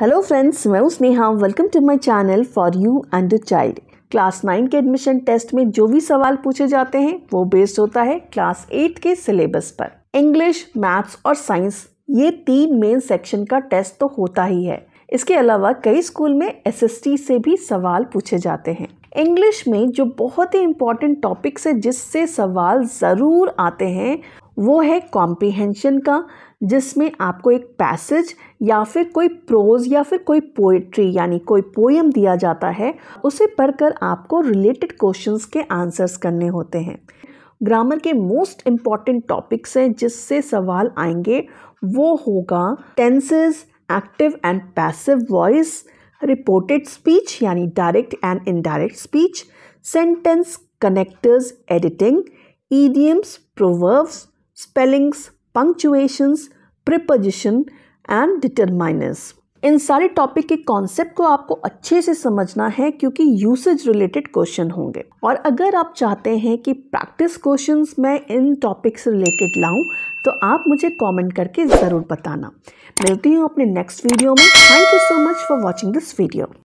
hello friends मैं हूँ Sneha welcome to my channel for you and a child class nine के admission test में जो भी सवाल पूछे जाते हैं वो बेस्ड होता है क्लास एट के सिलेबस पर इंग्लिश मैथ्स और साइंस ये तीन मेन सेक्शन का टेस्ट तो होता ही है इसके अलावा कई स्कूल में एस से भी सवाल पूछे जाते हैं इंग्लिश में जो बहुत ही इम्पोर्टेंट टॉपिक्स है जिससे सवाल ज़रूर आते हैं वो है कॉम्प्रिहेंशन का जिसमें आपको एक पैसेज या फिर कोई प्रोज या फिर कोई पोइट्री यानी कोई पोएम दिया जाता है उसे पढ़कर आपको रिलेटेड क्वेश्चंस के आंसर्स करने होते हैं ग्रामर के मोस्ट इम्पॉर्टेंट टॉपिक्स हैं जिससे सवाल आएंगे वो होगा tenses active and passive voice reported speech यानी direct and indirect speech sentence connectors editing idioms proverbs spellings punctuations preposition and determiners इन सारे टॉपिक के कॉन्सेप्ट को आपको अच्छे से समझना है क्योंकि यूसेज रिलेटेड क्वेश्चन होंगे और अगर आप चाहते हैं कि प्रैक्टिस क्वेश्चंस मैं इन टॉपिक से रिलेटेड लाऊं तो आप मुझे कमेंट करके ज़रूर बताना मिलती हूँ अपने नेक्स्ट वीडियो में thank you so much for watching this video